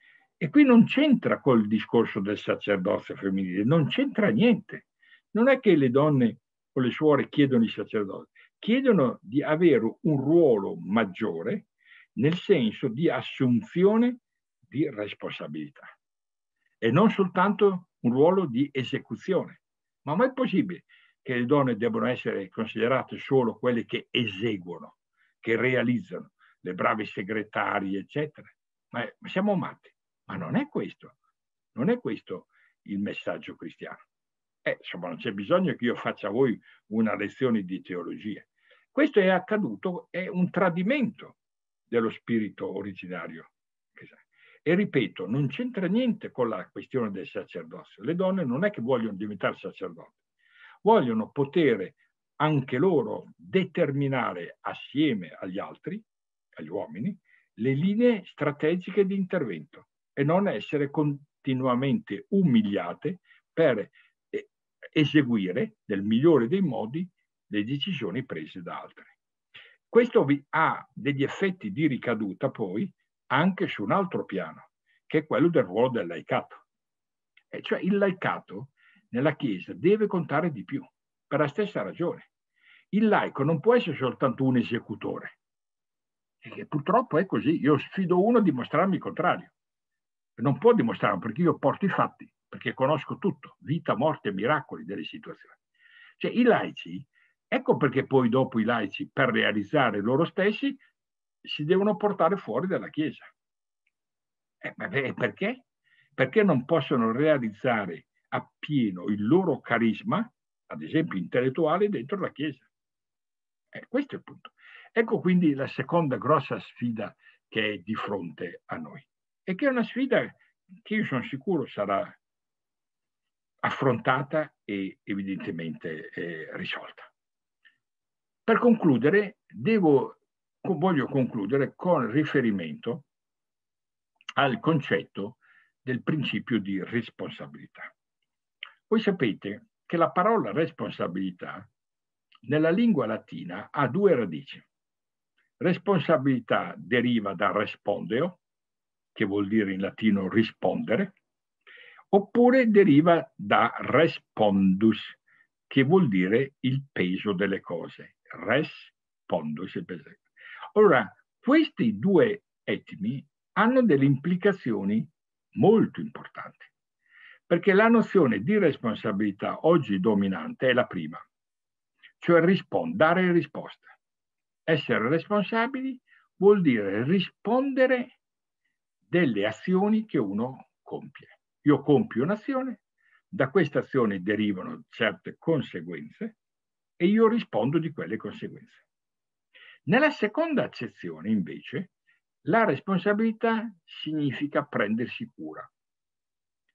E qui non c'entra col discorso del sacerdozio femminile, non c'entra niente. Non è che le donne o le suore chiedono i sacerdoti, chiedono di avere un ruolo maggiore nel senso di assunzione di responsabilità e non soltanto un ruolo di esecuzione. Ma mai è possibile che le donne debbano essere considerate solo quelle che eseguono, che realizzano, le brave segretarie, eccetera. Ma, è, ma siamo matti. Ma non è questo, non è questo il messaggio cristiano. Eh, insomma, non c'è bisogno che io faccia a voi una lezione di teologia. Questo è accaduto, è un tradimento dello spirito originario e ripeto, non c'entra niente con la questione del sacerdozio. Le donne non è che vogliono diventare sacerdoti, vogliono poter anche loro determinare assieme agli altri, agli uomini, le linee strategiche di intervento e non essere continuamente umiliate per eh, eseguire nel migliore dei modi le decisioni prese da altri. Questo ha degli effetti di ricaduta poi anche su un altro piano, che è quello del ruolo del laicato. E cioè il laicato nella Chiesa deve contare di più, per la stessa ragione. Il laico non può essere soltanto un esecutore, e purtroppo è così. Io sfido uno a dimostrarmi il contrario. Non può dimostrarlo perché io porto i fatti, perché conosco tutto, vita, morte, miracoli delle situazioni. Cioè i laici, ecco perché poi dopo i laici, per realizzare loro stessi, si devono portare fuori dalla Chiesa. Eh, perché? Perché non possono realizzare appieno il loro carisma, ad esempio intellettuale, dentro la Chiesa. Eh, questo è il punto. Ecco quindi la seconda grossa sfida che è di fronte a noi e che è una sfida che io sono sicuro sarà affrontata e evidentemente eh, risolta. Per concludere, devo voglio concludere con riferimento al concetto del principio di responsabilità. Voi sapete che la parola responsabilità nella lingua latina ha due radici. Responsabilità deriva da respondeo, che vuol dire in latino rispondere, oppure deriva da respondus, che vuol dire il peso delle cose. Respondus, il peso delle cose. Ora, questi due etimi hanno delle implicazioni molto importanti, perché la nozione di responsabilità oggi dominante è la prima, cioè rispond- dare risposta. Essere responsabili vuol dire rispondere delle azioni che uno compie. Io compio un'azione, da questa azione derivano certe conseguenze e io rispondo di quelle conseguenze. Nella seconda accezione, invece, la responsabilità significa prendersi cura.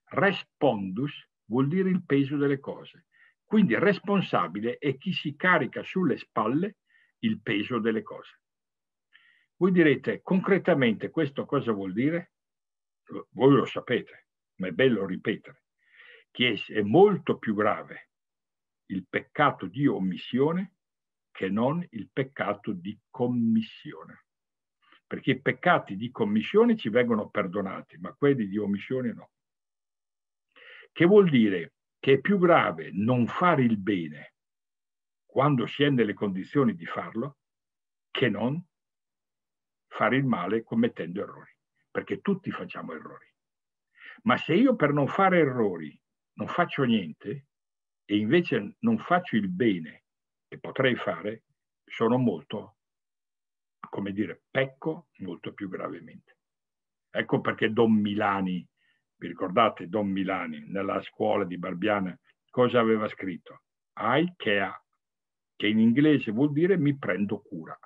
Respondus vuol dire il peso delle cose. Quindi responsabile è chi si carica sulle spalle il peso delle cose. Voi direte concretamente questo cosa vuol dire? Voi lo sapete, ma è bello ripetere, che è molto più grave il peccato di omissione che non il peccato di commissione. Perché i peccati di commissione ci vengono perdonati, ma quelli di omissione no. Che vuol dire che è più grave non fare il bene quando si è nelle condizioni di farlo che non fare il male commettendo errori, perché tutti facciamo errori. Ma se io per non fare errori non faccio niente e invece non faccio il bene che potrei fare sono molto, come dire, pecco molto più gravemente. Ecco perché Don Milani, vi ricordate Don Milani nella scuola di Barbiana, cosa aveva scritto? I care, che in inglese vuol dire mi prendo cura.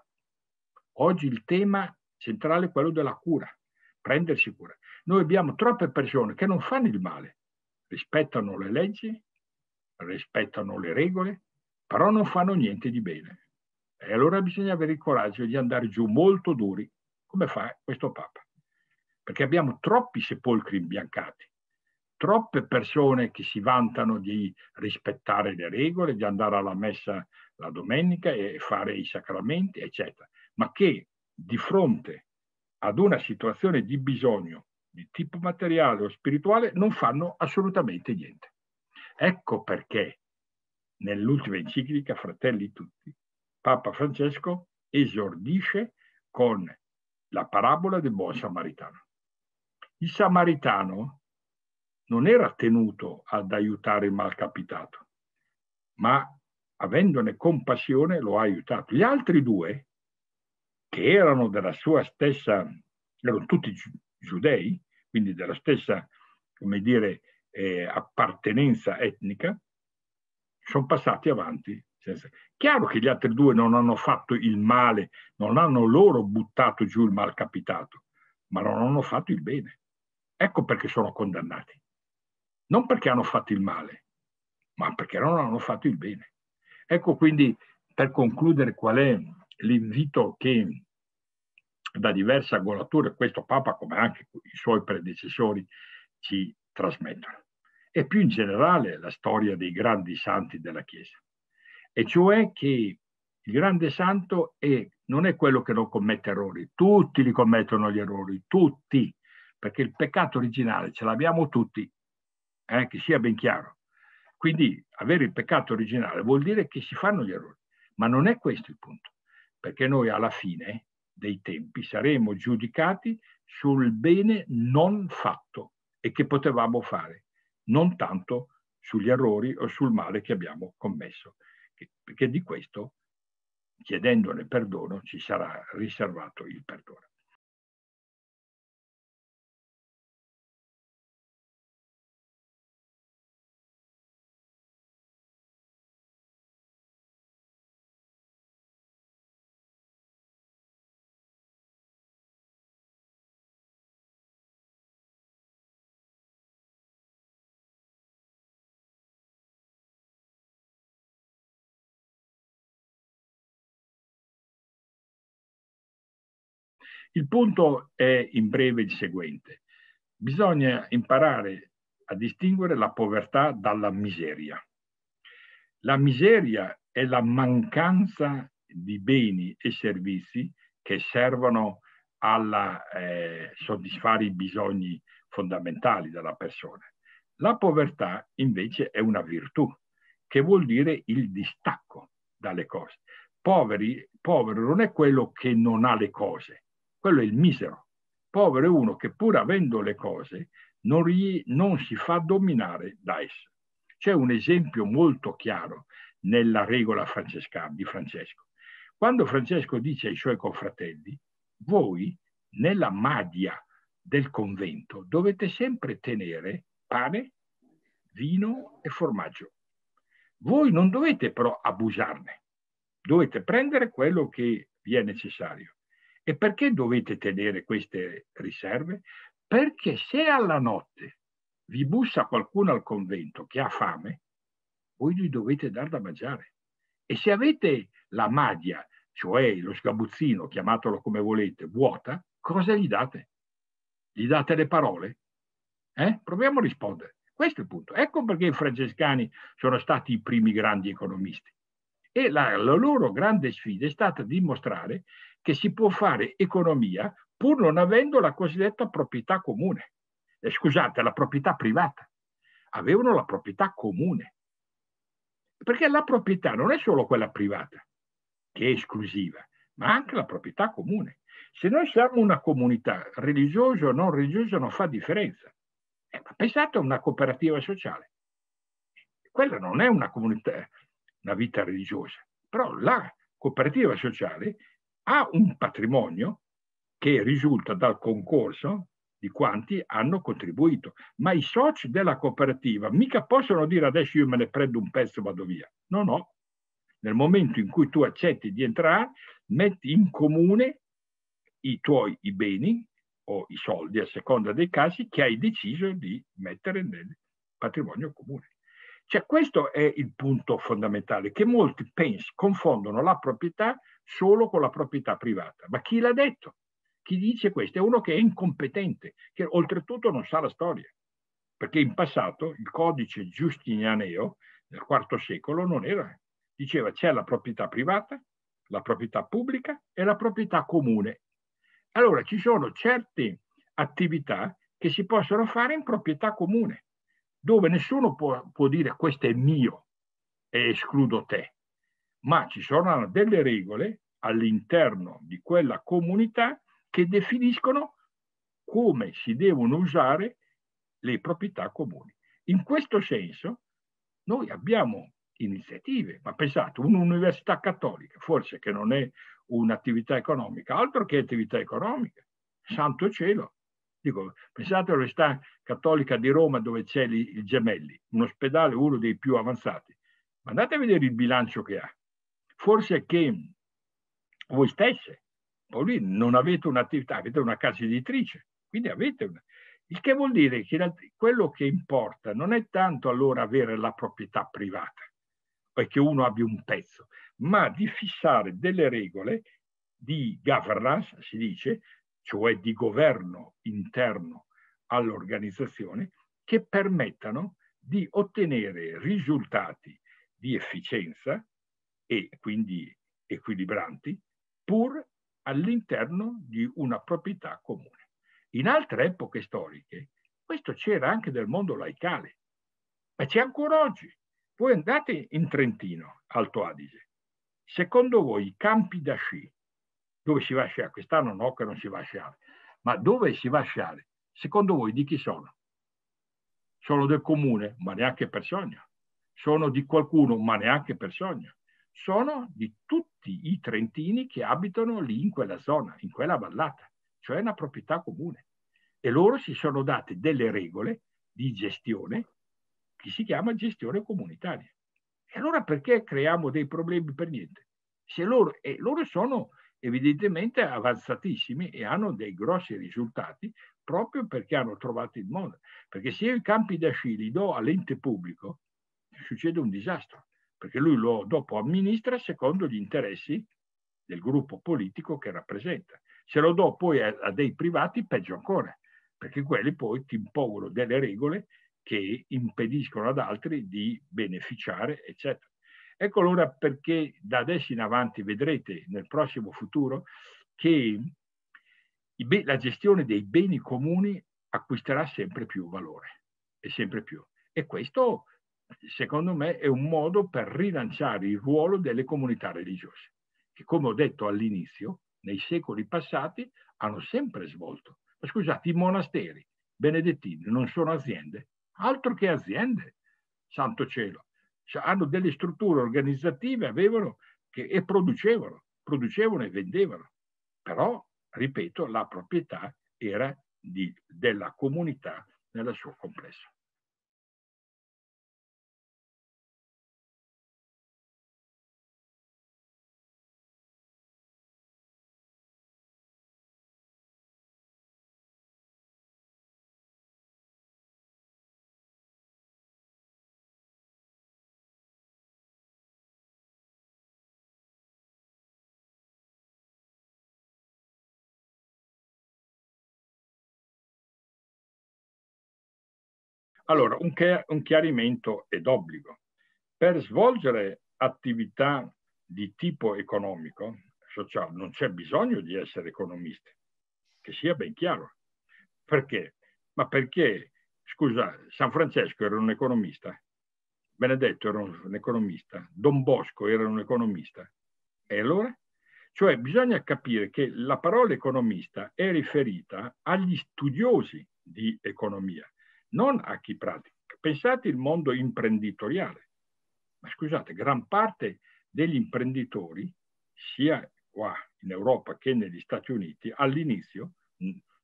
Oggi il tema centrale è quello della cura, prendersi cura. Noi abbiamo troppe persone che non fanno il male, rispettano le leggi, rispettano le regole, però non fanno niente di bene. E allora bisogna avere il coraggio di andare giù molto duri, come fa questo Papa. Perché abbiamo troppi sepolcri imbiancati, troppe persone che si vantano di rispettare le regole, di andare alla messa la domenica e fare i sacramenti, eccetera, ma che di fronte ad una situazione di bisogno di tipo materiale o spirituale non fanno assolutamente niente. Ecco perché Nell'ultima enciclica Fratelli tutti, Papa Francesco esordisce con la parabola del buon samaritano. Il samaritano non era tenuto ad aiutare il malcapitato, ma avendone compassione lo ha aiutato. Gli altri due, che erano della sua stessa, erano tutti giudei, quindi della stessa, come dire, eh, appartenenza etnica, sono passati avanti. Chiaro che gli altri due non hanno fatto il male, non hanno loro buttato giù il mal capitato, ma non hanno fatto il bene. Ecco perché sono condannati. Non perché hanno fatto il male, ma perché non hanno fatto il bene. Ecco quindi, per concludere, qual è l'invito che da diverse angolature questo Papa, come anche i suoi predecessori, ci trasmettono e più in generale la storia dei grandi santi della Chiesa, e cioè che il grande santo è, non è quello che non commette errori, tutti li commettono gli errori, tutti, perché il peccato originale ce l'abbiamo tutti, eh, che sia ben chiaro. Quindi avere il peccato originale vuol dire che si fanno gli errori, ma non è questo il punto, perché noi alla fine dei tempi saremo giudicati sul bene non fatto e che potevamo fare non tanto sugli errori o sul male che abbiamo commesso, perché di questo, chiedendone perdono, ci sarà riservato il perdono. Il punto è in breve il seguente. Bisogna imparare a distinguere la povertà dalla miseria. La miseria è la mancanza di beni e servizi che servono a eh, soddisfare i bisogni fondamentali della persona. La povertà invece è una virtù, che vuol dire il distacco dalle cose. Poveri, povero non è quello che non ha le cose, quello è il misero. Povero è uno che pur avendo le cose non, gli, non si fa dominare da esse. C'è un esempio molto chiaro nella regola di Francesco. Quando Francesco dice ai suoi confratelli, voi nella madia del convento dovete sempre tenere pane, vino e formaggio. Voi non dovete però abusarne, dovete prendere quello che vi è necessario. E perché dovete tenere queste riserve? Perché se alla notte vi bussa qualcuno al convento che ha fame, voi gli dovete dar da mangiare. E se avete la madia, cioè lo sgabuzzino, chiamatelo come volete, vuota, cosa gli date? Gli date le parole? Eh? Proviamo a rispondere. Questo è il punto. Ecco perché i francescani sono stati i primi grandi economisti. E la, la loro grande sfida è stata dimostrare che si può fare economia pur non avendo la cosiddetta proprietà comune. Eh, scusate, la proprietà privata. Avevano la proprietà comune. Perché la proprietà non è solo quella privata, che è esclusiva, ma anche la proprietà comune. Se noi siamo una comunità religiosa o non religiosa non fa differenza. Eh, ma pensate a una cooperativa sociale. Quella non è una comunità, una vita religiosa, però la cooperativa sociale ha un patrimonio che risulta dal concorso di quanti hanno contribuito, ma i soci della cooperativa mica possono dire adesso io me ne prendo un pezzo e vado via. No, no. Nel momento in cui tu accetti di entrare, metti in comune i tuoi i beni o i soldi, a seconda dei casi, che hai deciso di mettere nel patrimonio comune. Cioè questo è il punto fondamentale, che molti pens- confondono la proprietà solo con la proprietà privata. Ma chi l'ha detto? Chi dice questo è uno che è incompetente, che oltretutto non sa la storia, perché in passato il codice giustinianeo nel IV secolo non era, diceva c'è la proprietà privata, la proprietà pubblica e la proprietà comune. Allora ci sono certe attività che si possono fare in proprietà comune, dove nessuno può, può dire questo è mio e escludo te ma ci sono delle regole all'interno di quella comunità che definiscono come si devono usare le proprietà comuni. In questo senso noi abbiamo iniziative, ma pensate, un'università cattolica, forse che non è un'attività economica, altro che attività economica, santo cielo. Dico, pensate all'Università Cattolica di Roma dove c'è il Gemelli, un ospedale uno dei più avanzati. Ma andate a vedere il bilancio che ha. Forse è che voi stesse, voi non avete un'attività, avete una casa editrice, quindi avete una... Il che vuol dire che quello che importa non è tanto allora avere la proprietà privata, perché uno abbia un pezzo, ma di fissare delle regole di governance, si dice, cioè di governo interno all'organizzazione, che permettano di ottenere risultati di efficienza, e quindi equilibranti, pur all'interno di una proprietà comune. In altre epoche storiche questo c'era anche nel mondo laicale, ma c'è ancora oggi. Voi andate in Trentino, Alto Adige. Secondo voi i campi da sci, dove si va a sciare? Quest'anno no che non si va a sciare, ma dove si va a sciare? Secondo voi di chi sono? Sono del comune, ma neanche per sogno. Sono di qualcuno, ma neanche per sogno sono di tutti i trentini che abitano lì in quella zona, in quella vallata, cioè una proprietà comune. E loro si sono date delle regole di gestione che si chiama gestione comunitaria. E allora perché creiamo dei problemi per niente? Se loro, e loro sono evidentemente avanzatissimi e hanno dei grossi risultati proprio perché hanno trovato il modo. Perché se io i campi da sci li do all'ente pubblico, succede un disastro perché lui lo dopo amministra secondo gli interessi del gruppo politico che rappresenta. Se lo do poi a, a dei privati, peggio ancora, perché quelli poi ti impongono delle regole che impediscono ad altri di beneficiare, eccetera. Ecco allora perché da adesso in avanti vedrete nel prossimo futuro che la gestione dei beni comuni acquisterà sempre più valore e sempre più. E questo secondo me, è un modo per rilanciare il ruolo delle comunità religiose, che come ho detto all'inizio, nei secoli passati hanno sempre svolto. Ma scusate, i monasteri benedettini non sono aziende, altro che aziende, santo cielo. Cioè, hanno delle strutture organizzative, avevano che, e producevano, producevano e vendevano. Però, ripeto, la proprietà era di, della comunità nella sua complessa. Allora, un, chi- un chiarimento è d'obbligo. Per svolgere attività di tipo economico, sociale, non c'è bisogno di essere economisti, che sia ben chiaro. Perché? Ma perché, scusa, San Francesco era un economista, Benedetto era un economista, Don Bosco era un economista. E allora? Cioè bisogna capire che la parola economista è riferita agli studiosi di economia, non a chi pratica. Pensate al mondo imprenditoriale. Ma scusate, gran parte degli imprenditori, sia qua in Europa che negli Stati Uniti, all'inizio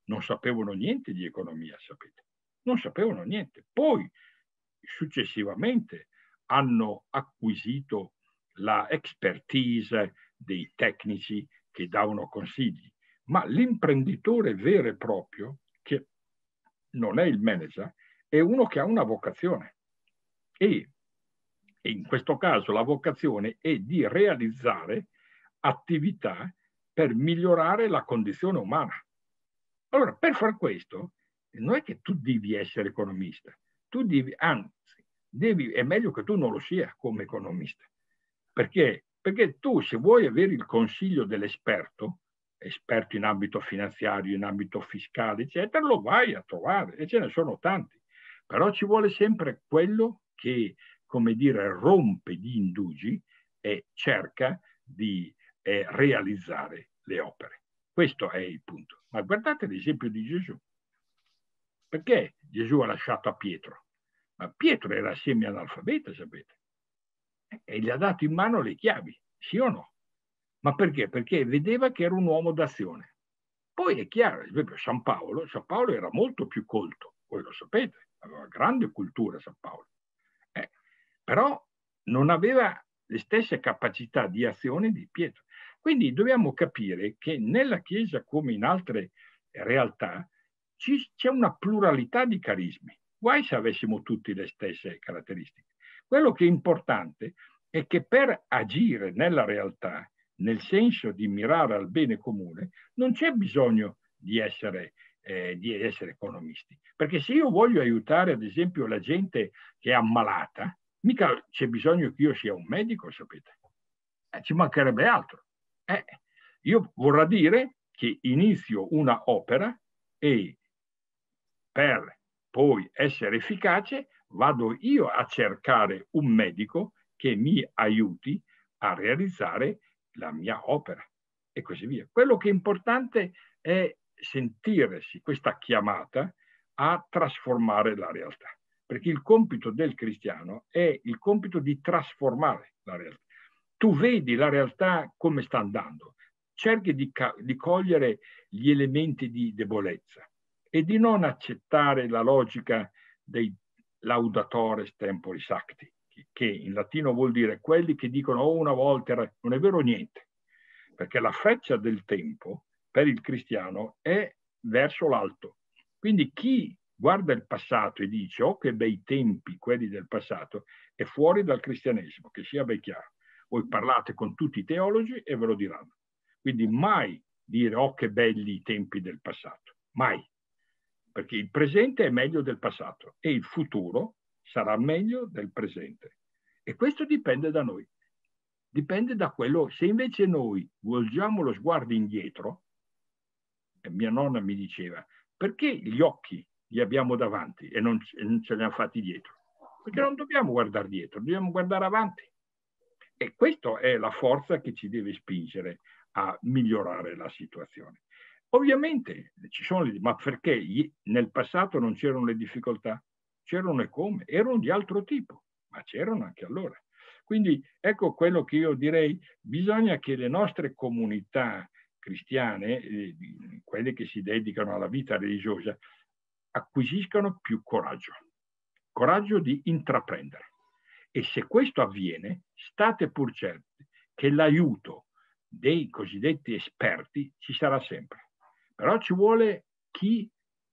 non sapevano niente di economia, sapete. Non sapevano niente. Poi, successivamente, hanno acquisito la expertise dei tecnici che davano consigli. Ma l'imprenditore vero e proprio non è il manager, è uno che ha una vocazione. E in questo caso la vocazione è di realizzare attività per migliorare la condizione umana. Allora, per far questo, non è che tu devi essere economista, tu devi, anzi, devi, è meglio che tu non lo sia come economista, perché, perché tu se vuoi avere il consiglio dell'esperto, esperto in ambito finanziario, in ambito fiscale, eccetera, lo vai a trovare e ce ne sono tanti. Però ci vuole sempre quello che, come dire, rompe gli indugi e cerca di eh, realizzare le opere. Questo è il punto. Ma guardate l'esempio di Gesù. Perché Gesù ha lasciato a Pietro? Ma Pietro era semi-analfabeta, sapete, e gli ha dato in mano le chiavi, sì o no? Ma perché? Perché vedeva che era un uomo d'azione. Poi è chiaro, ad esempio San Paolo, San Paolo era molto più colto, voi lo sapete, aveva grande cultura San Paolo, eh, però non aveva le stesse capacità di azione di Pietro. Quindi dobbiamo capire che nella Chiesa, come in altre realtà, c'è una pluralità di carismi. Guai se avessimo tutti le stesse caratteristiche. Quello che è importante è che per agire nella realtà nel senso di mirare al bene comune, non c'è bisogno di essere, eh, di essere economisti. Perché se io voglio aiutare, ad esempio, la gente che è ammalata, mica c'è bisogno che io sia un medico, sapete. Eh, ci mancherebbe altro. Eh, io vorrà dire che inizio una opera e per poi essere efficace vado io a cercare un medico che mi aiuti a realizzare la mia opera e così via. Quello che è importante è sentirsi questa chiamata a trasformare la realtà, perché il compito del cristiano è il compito di trasformare la realtà. Tu vedi la realtà come sta andando, cerchi di, di cogliere gli elementi di debolezza e di non accettare la logica dei laudatores temporis acti, che in latino vuol dire quelli che dicono oh, una volta non è vero niente, perché la freccia del tempo per il cristiano è verso l'alto. Quindi chi guarda il passato e dice oh che bei tempi quelli del passato, è fuori dal cristianesimo, che sia ben chiaro. Voi parlate con tutti i teologi e ve lo diranno. Quindi mai dire oh che belli i tempi del passato, mai. Perché il presente è meglio del passato e il futuro sarà meglio del presente. E questo dipende da noi. Dipende da quello, se invece noi volgiamo lo sguardo indietro, mia nonna mi diceva, perché gli occhi li abbiamo davanti e non, e non ce li hanno fatti dietro? Perché non dobbiamo guardare dietro, dobbiamo guardare avanti. E questa è la forza che ci deve spingere a migliorare la situazione. Ovviamente ci sono, ma perché nel passato non c'erano le difficoltà? c'erano e come, erano di altro tipo, ma c'erano anche allora. Quindi ecco quello che io direi, bisogna che le nostre comunità cristiane, eh, quelle che si dedicano alla vita religiosa, acquisiscano più coraggio, coraggio di intraprendere. E se questo avviene, state pur certi che l'aiuto dei cosiddetti esperti ci sarà sempre. Però ci vuole chi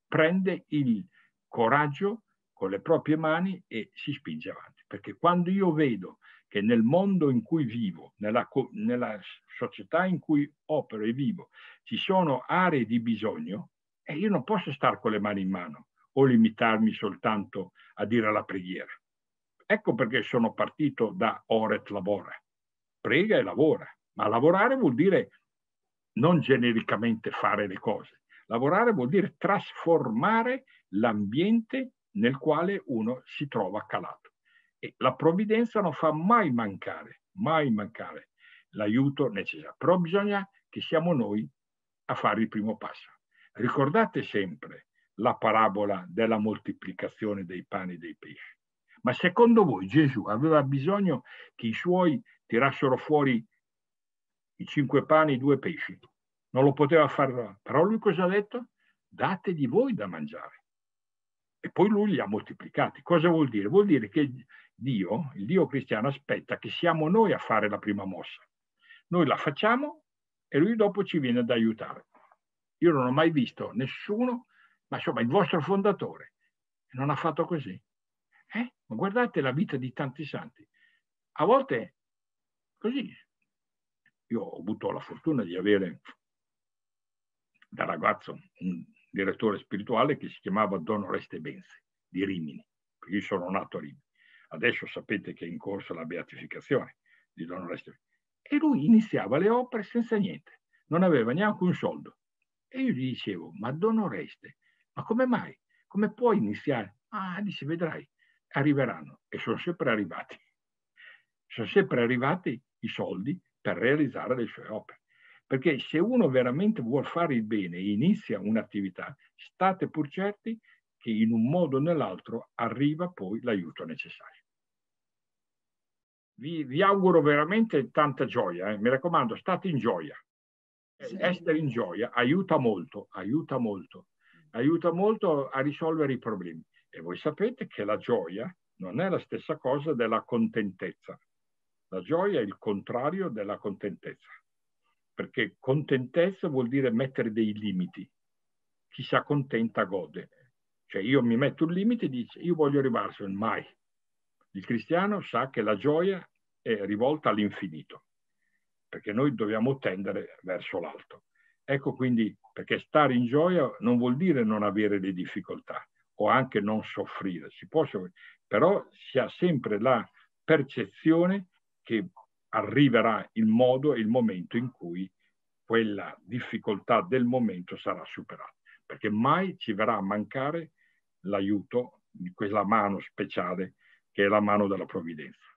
prende il coraggio con le proprie mani e si spinge avanti. Perché quando io vedo che nel mondo in cui vivo, nella, nella società in cui opero e vivo, ci sono aree di bisogno, e eh, io non posso stare con le mani in mano o limitarmi soltanto a dire la preghiera. Ecco perché sono partito da Oret Lavora. Prega e lavora. Ma lavorare vuol dire non genericamente fare le cose. Lavorare vuol dire trasformare l'ambiente nel quale uno si trova calato. E la provvidenza non fa mai mancare, mai mancare l'aiuto necessario, però bisogna che siamo noi a fare il primo passo. Ricordate sempre la parabola della moltiplicazione dei pani e dei pesci. Ma secondo voi Gesù aveva bisogno che i suoi tirassero fuori i cinque pani e i due pesci? Non lo poteva fare, però lui cosa ha detto? Dategli voi da mangiare e poi lui li ha moltiplicati. Cosa vuol dire? Vuol dire che Dio, il Dio cristiano, aspetta che siamo noi a fare la prima mossa. Noi la facciamo e lui dopo ci viene ad aiutare. Io non ho mai visto nessuno, ma insomma il vostro fondatore non ha fatto così. Eh? Ma guardate la vita di tanti santi. A volte così. Io ho avuto la fortuna di avere da ragazzo un direttore spirituale che si chiamava Don Oreste Benzi di Rimini, perché io sono nato a Rimini. Adesso sapete che è in corso la beatificazione di Don Oreste Benze. E lui iniziava le opere senza niente, non aveva neanche un soldo. E io gli dicevo, ma Don Oreste, ma come mai? Come puoi iniziare? Ah, dice, vedrai, arriveranno. E sono sempre arrivati. Sono sempre arrivati i soldi per realizzare le sue opere. Perché se uno veramente vuole fare il bene e inizia un'attività, state pur certi che in un modo o nell'altro arriva poi l'aiuto necessario. Vi, vi, auguro veramente tanta gioia, eh? mi raccomando, state in gioia. Eh, sì. Essere in gioia aiuta molto, aiuta molto, aiuta molto a risolvere i problemi. E voi sapete che la gioia non è la stessa cosa della contentezza. La gioia è il contrario della contentezza perché contentezza vuol dire mettere dei limiti. Chi si accontenta gode. Cioè io mi metto un limite e dice io voglio arrivarci mai. Il cristiano sa che la gioia è rivolta all'infinito, perché noi dobbiamo tendere verso l'alto. Ecco quindi perché stare in gioia non vuol dire non avere le difficoltà o anche non soffrire, si può soffrire, però si ha sempre la percezione che arriverà il modo e il momento in cui quella difficoltà del momento sarà superata, perché mai ci verrà a mancare l'aiuto di quella mano speciale che è la mano della provvidenza.